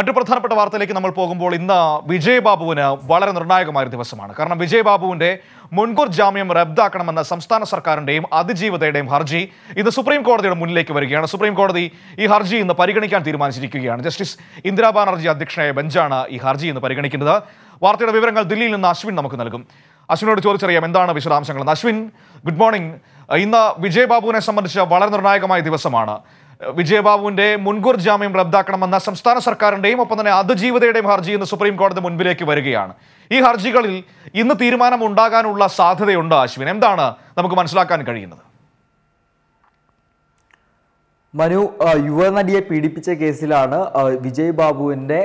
മറ്റു പ്രധാനപ്പെട്ട വാർത്തയിലേക്ക് നമ്മൾ പോകുമ്പോൾ ഇന്ന് വിജയബാബുവിന് വളരെ നിർണായകമായ ദിവസമാണ് കാരണം വിജയബാബുവിൻ്റെ മുൻകൂർ ജാമ്യം റദ്ദാക്കണമെന്ന സംസ്ഥാന സർക്കാരിൻ്റെയും അതിജീവതയുടെയും ഹർജി ഇന്ന് സുപ്രീം കോടതിയുടെ മുന്നിലേക്ക് വരികയാണ് സുപ്രീം കോടതി ഈ ഹർജി ഇന്ന് പരിഗണിക്കാൻ തീരുമാനിച്ചിരിക്കുകയാണ് ജസ്റ്റിസ് ഇന്ദിരാ ബാനർജി അധ്യക്ഷനായ ബെഞ്ചാണ് ഈ ഹർജി ഇന്ന് പരിഗണിക്കുന്നത് വാർത്തയുടെ വിവരങ്ങൾ ദില്ലിയിൽ നിന്ന് അശ്വിൻ നമുക്ക് നൽകും അശ്വിനോട് ചോദിച്ചറിയാം എന്താണ് വിശദാംശങ്ങൾ അശ്വിൻ ഗുഡ് മോർണിംഗ് ഇന്ന് വിജയബാബുവിനെ സംബന്ധിച്ച് വളരെ നിർണായകമായ ദിവസമാണ് വിജയബാബുവിന്റെ മുൻകൂർ ജാമ്യം റദ്ദാക്കണമെന്ന സംസ്ഥാന സർക്കാരിന്റെയും ഒപ്പം തന്നെ അതിജീവിതയുടെയും ഹർജി ഇന്ന് സുപ്രീം കോടതി മുൻപിലേക്ക് വരികയാണ് ഈ ഹർജികളിൽ ഇന്ന് തീരുമാനം ഉണ്ടാകാനുള്ള സാധ്യതയുണ്ട് അശ്വിൻ എന്താണ് നമുക്ക് മനസ്സിലാക്കാൻ കഴിയുന്നത് മനു യുവ നടിയെ പീഡിപ്പിച്ച കേസിലാണ് വിജയ് ബാബുവിൻ്റെ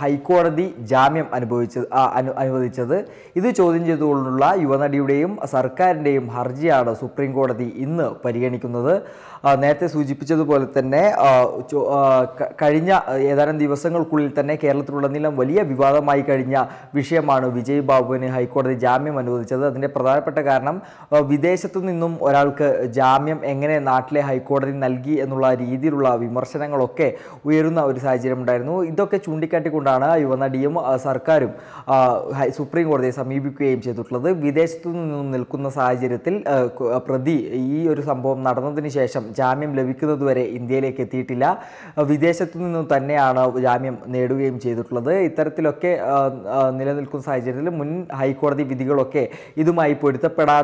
ഹൈക്കോടതി ജാമ്യം അനുഭവിച്ചത് അനുവദിച്ചത് ഇത് ചോദ്യം ചെയ്തുകൊണ്ടുള്ള യുവനടിയുടെയും സർക്കാരിൻ്റെയും ഹർജിയാണ് സുപ്രീം കോടതി ഇന്ന് പരിഗണിക്കുന്നത് നേരത്തെ സൂചിപ്പിച്ചതുപോലെ തന്നെ കഴിഞ്ഞ ഏതാനും ദിവസങ്ങൾക്കുള്ളിൽ തന്നെ കേരളത്തിലുടനീളം വലിയ വിവാദമായി കഴിഞ്ഞ വിഷയമാണ് വിജയ് ബാബുവിന് ഹൈക്കോടതി ജാമ്യം അനുവദിച്ചത് അതിൻ്റെ പ്രധാനപ്പെട്ട കാരണം വിദേശത്തു നിന്നും ഒരാൾക്ക് ജാമ്യം എങ്ങനെ നാട്ടിലെ ഹൈക്കോടതി നൽകി എന്നുള്ള എന്നുള്ള രീതിയിലുള്ള വിമർശനങ്ങളൊക്കെ ഉയരുന്ന ഒരു സാഹചര്യം ഉണ്ടായിരുന്നു ഇതൊക്കെ ചൂണ്ടിക്കാട്ടിക്കൊണ്ടാണ് യുവ സർക്കാരും സുപ്രീം കോടതിയെ സമീപിക്കുകയും ചെയ്തിട്ടുള്ളത് വിദേശത്തു നിന്നും നിൽക്കുന്ന സാഹചര്യത്തിൽ പ്രതി ഈ ഒരു സംഭവം നടന്നതിന് ശേഷം ജാമ്യം ലഭിക്കുന്നതുവരെ ഇന്ത്യയിലേക്ക് എത്തിയിട്ടില്ല വിദേശത്തു നിന്നും തന്നെയാണ് ജാമ്യം നേടുകയും ചെയ്തിട്ടുള്ളത് ഇത്തരത്തിലൊക്കെ നിലനിൽക്കുന്ന സാഹചര്യത്തിൽ മുൻ ഹൈക്കോടതി വിധികളൊക്കെ ഇതുമായി പൊരുത്തപ്പെടാത്ത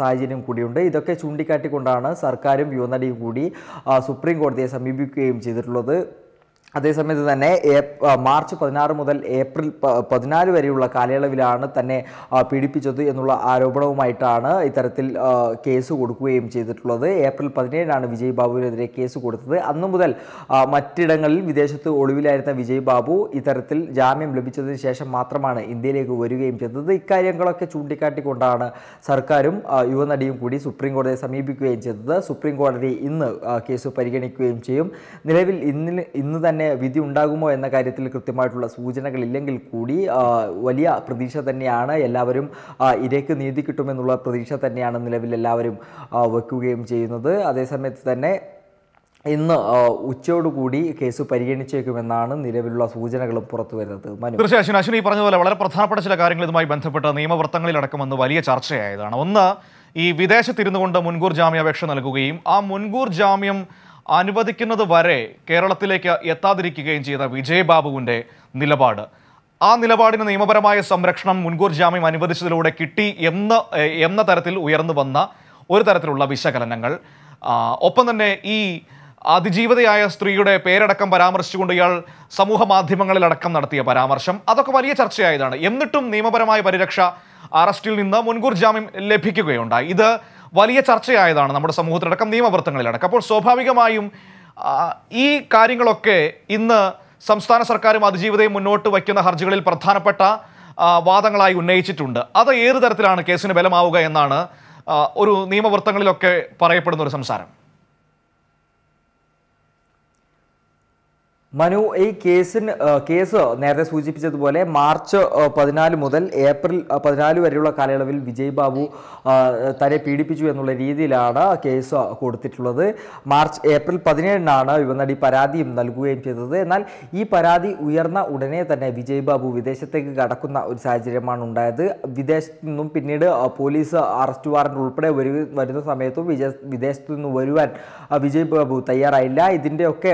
സാഹചര്യം കൂടിയുണ്ട് ഇതൊക്കെ ചൂണ്ടിക്കാട്ടിക്കൊണ്ടാണ് സർക്കാരും യുവനടിയും കൂടി സുപ്രീം കോടതിയെ സമീപിക്കുകയും ചെയ്തിട്ടുള്ളത് അതേസമയത്ത് തന്നെ മാർച്ച് പതിനാറ് മുതൽ ഏപ്രിൽ പതിനാല് വരെയുള്ള കാലയളവിലാണ് തന്നെ പീഡിപ്പിച്ചത് എന്നുള്ള ആരോപണവുമായിട്ടാണ് ഇത്തരത്തിൽ കേസ് കൊടുക്കുകയും ചെയ്തിട്ടുള്ളത് ഏപ്രിൽ പതിനേഴിനാണ് വിജയ് ബാബുവിനെതിരെ കേസ് കൊടുത്തത് അന്നു മുതൽ മറ്റിടങ്ങളിൽ വിദേശത്ത് ഒളിവിലായിരുന്ന വിജയ് ബാബു ഇത്തരത്തിൽ ജാമ്യം ലഭിച്ചതിന് ശേഷം മാത്രമാണ് ഇന്ത്യയിലേക്ക് വരികയും ചെയ്തത് ഇക്കാര്യങ്ങളൊക്കെ ചൂണ്ടിക്കാട്ടിക്കൊണ്ടാണ് സർക്കാരും യുവനടിയും കൂടി സുപ്രീം കോടതിയെ സമീപിക്കുകയും ചെയ്തത് സുപ്രീം കോടതി ഇന്ന് കേസ് പരിഗണിക്കുകയും ചെയ്യും നിലവിൽ ഇന്ന് ഇന്ന് തന്നെ തന്നെ വിധി ഉണ്ടാകുമോ എന്ന കാര്യത്തിൽ കൃത്യമായിട്ടുള്ള സൂചനകളില്ലെങ്കിൽ കൂടി വലിയ പ്രതീക്ഷ തന്നെയാണ് എല്ലാവരും ഇരയ്ക്ക് നീതി കിട്ടുമെന്നുള്ള പ്രതീക്ഷ തന്നെയാണ് നിലവിൽ എല്ലാവരും വെക്കുകയും ചെയ്യുന്നത് അതേസമയത്ത് തന്നെ ഇന്ന് ഉച്ചയോടുകൂടി കേസ് പരിഗണിച്ചേക്കുമെന്നാണ് നിലവിലുള്ള സൂചനകളും പുറത്തു വരുന്നത് തീർച്ചയായും അശ്വിനി ഈ പറഞ്ഞതുപോലെ വളരെ പ്രധാനപ്പെട്ട ചില കാര്യങ്ങൾ ഇതുമായി ബന്ധപ്പെട്ട നിയമവൃത്തങ്ങളിലടക്കമെന്ന് വലിയ ചർച്ചയായതാണ് ഒന്ന് ഈ വിദേശത്തിരുന്നു കൊണ്ട് മുൻകൂർ ജാമ്യാപേക്ഷ നൽകുകയും ആ മുൻകൂർ ജാമ്യം അനുവദിക്കുന്നത് വരെ കേരളത്തിലേക്ക് എത്താതിരിക്കുകയും ചെയ്ത വിജയബാബുവിൻ്റെ നിലപാട് ആ നിലപാടിന് നിയമപരമായ സംരക്ഷണം മുൻകൂർ ജാമ്യം അനുവദിച്ചതിലൂടെ കിട്ടി എന്ന എന്ന തരത്തിൽ ഉയർന്നു വന്ന ഒരു തരത്തിലുള്ള വിശകലനങ്ങൾ ഒപ്പം തന്നെ ഈ അതിജീവിതയായ സ്ത്രീയുടെ പേരടക്കം പരാമർശിച്ചുകൊണ്ട് ഇയാൾ സമൂഹ മാധ്യമങ്ങളിലടക്കം നടത്തിയ പരാമർശം അതൊക്കെ വലിയ ചർച്ചയായതാണ് എന്നിട്ടും നിയമപരമായ പരിരക്ഷ അറസ്റ്റിൽ നിന്ന് മുൻകൂർ ജാമ്യം ലഭിക്കുകയുണ്ടായി ഇത് വലിയ ചർച്ചയായതാണ് നമ്മുടെ സമൂഹത്തിലടക്കം നിയമവൃത്തങ്ങളിലടക്കം അപ്പോൾ സ്വാഭാവികമായും ഈ കാര്യങ്ങളൊക്കെ ഇന്ന് സംസ്ഥാന സർക്കാരും അതിജീവിതയും മുന്നോട്ട് വയ്ക്കുന്ന ഹർജികളിൽ പ്രധാനപ്പെട്ട വാദങ്ങളായി ഉന്നയിച്ചിട്ടുണ്ട് അത് ഏത് തരത്തിലാണ് കേസിന് ബലമാവുക എന്നാണ് ഒരു നിയമവൃത്തങ്ങളിലൊക്കെ പറയപ്പെടുന്ന ഒരു സംസാരം മനു ഈ കേസിന് കേസ് നേരത്തെ സൂചിപ്പിച്ചതുപോലെ മാർച്ച് പതിനാല് മുതൽ ഏപ്രിൽ പതിനാല് വരെയുള്ള കാലയളവിൽ വിജയ് ബാബു തന്നെ പീഡിപ്പിച്ചു എന്നുള്ള രീതിയിലാണ് കേസ് കൊടുത്തിട്ടുള്ളത് മാർച്ച് ഏപ്രിൽ പതിനേഴിനാണ് യുവനടി പരാതിയും നൽകുകയും ചെയ്തത് എന്നാൽ ഈ പരാതി ഉയർന്ന ഉടനെ തന്നെ വിജയ് ബാബു വിദേശത്തേക്ക് കടക്കുന്ന ഒരു സാഹചര്യമാണ് ഉണ്ടായത് വിദേശത്തു നിന്നും പിന്നീട് പോലീസ് അറസ്റ്റ് വാറന്റ് ഉൾപ്പെടെ വരുന്ന സമയത്തും വിജയ വിദേശത്തു നിന്ന് വരുവാൻ വിജയ് ബാബു തയ്യാറായില്ല ഇതിൻ്റെയൊക്കെ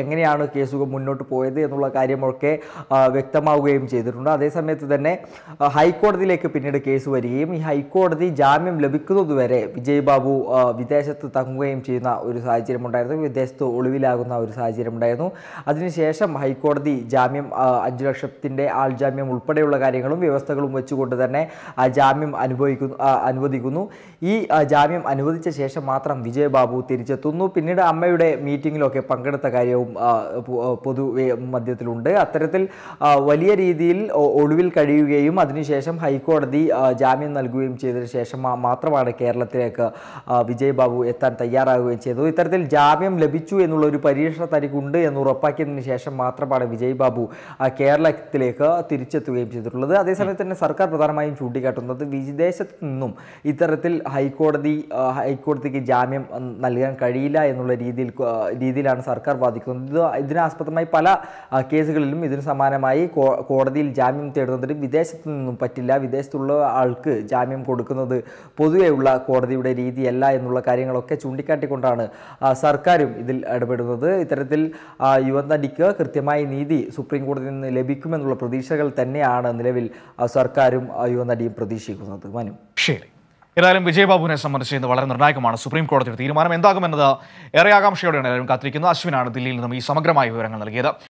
എങ്ങനെയാണ് എങ്ങനെയാണ് കേസുകൾ മുന്നോട്ട് പോയത് എന്നുള്ള കാര്യമൊക്കെ വ്യക്തമാവുകയും ചെയ്തിട്ടുണ്ട് അതേസമയത്ത് തന്നെ ഹൈക്കോടതിയിലേക്ക് പിന്നീട് കേസ് വരികയും ഈ ഹൈക്കോടതി ജാമ്യം ലഭിക്കുന്നതുവരെ വിജയ് ബാബു വിദേശത്ത് തങ്ങുകയും ചെയ്യുന്ന ഒരു സാഹചര്യം ഉണ്ടായിരുന്നു വിദേശത്ത് ഒളിവിലാകുന്ന ഒരു സാഹചര്യം ഉണ്ടായിരുന്നു അതിനുശേഷം ഹൈക്കോടതി ജാമ്യം അഞ്ചു ലക്ഷത്തിൻ്റെ ആൾ ജാമ്യം ഉൾപ്പെടെയുള്ള കാര്യങ്ങളും വ്യവസ്ഥകളും വെച്ചുകൊണ്ട് തന്നെ ആ ജാമ്യം അനുഭവിക്കുന്നു അനുവദിക്കുന്നു ഈ ജാമ്യം അനുവദിച്ച ശേഷം മാത്രം ബാബു തിരിച്ചെത്തുന്നു പിന്നീട് അമ്മയുടെ മീറ്റിങ്ങിലൊക്കെ പങ്കെടുത്ത കാര്യവും പൊതുവെ മധ്യത്തിലുണ്ട് അത്തരത്തിൽ വലിയ രീതിയിൽ ഒളിവിൽ കഴിയുകയും അതിനുശേഷം ഹൈക്കോടതി ജാമ്യം നൽകുകയും ചെയ്തതിനു ശേഷം മാത്രമാണ് കേരളത്തിലേക്ക് വിജയ് ബാബു എത്താൻ തയ്യാറാകുകയും ചെയ്തത് ഇത്തരത്തിൽ ജാമ്യം ലഭിച്ചു എന്നുള്ള ഒരു പരീക്ഷ തനിക്കുണ്ട് എന്ന് ഉറപ്പാക്കിയതിനു ശേഷം മാത്രമാണ് വിജയ് ബാബു കേരളത്തിലേക്ക് തിരിച്ചെത്തുകയും ചെയ്തിട്ടുള്ളത് അതേസമയത്ത് തന്നെ സർക്കാർ പ്രധാനമായും ചൂണ്ടിക്കാട്ടുന്നത് വിദേശത്ത് നിന്നും ഇത്തരത്തിൽ ഹൈക്കോടതി ഹൈക്കോടതിക്ക് ജാമ്യം നൽകാൻ കഴിയില്ല എന്നുള്ള രീതിയിൽ രീതിയിലാണ് സർക്കാർ വാദിക്കുന്നത് ഇതിനാസ്പദമായി പല കേസുകളിലും ഇതിന് സമാനമായി കോടതിയിൽ ജാമ്യം തേടുന്നതിന് വിദേശത്തു നിന്നും പറ്റില്ല വിദേശത്തുള്ള ആൾക്ക് ജാമ്യം കൊടുക്കുന്നത് പൊതുവെയുള്ള കോടതിയുടെ രീതിയല്ല എന്നുള്ള കാര്യങ്ങളൊക്കെ ചൂണ്ടിക്കാട്ടിക്കൊണ്ടാണ് സർക്കാരും ഇതിൽ ഇടപെടുന്നത് ഇത്തരത്തിൽ യുവനടിക്ക് കൃത്യമായ നീതി സുപ്രീം കോടതിയിൽ നിന്ന് ലഭിക്കുമെന്നുള്ള പ്രതീക്ഷകൾ തന്നെയാണ് നിലവിൽ സർക്കാരും യുവനടിയും പ്രതീക്ഷിക്കുന്നത് മനു ശരി ഏതായാലും വിജയബാബുവിനെ സംബന്ധിച്ച് ഇന്ന് വളരെ നിർണായകമാണ് സുപ്രീം കോടതിയുടെ തീരുമാനം എന്താകുമെന്നത് ഏറെ ആകാംക്ഷയോടെയാണ് എല്ലാവരും കാത്തിരിക്കുന്നത് അശ്വിനാണ് ദില്ലിയിൽ നിന്നും ഈ സമഗ്രമായ വിവരങ്ങൾ നൽകിയത്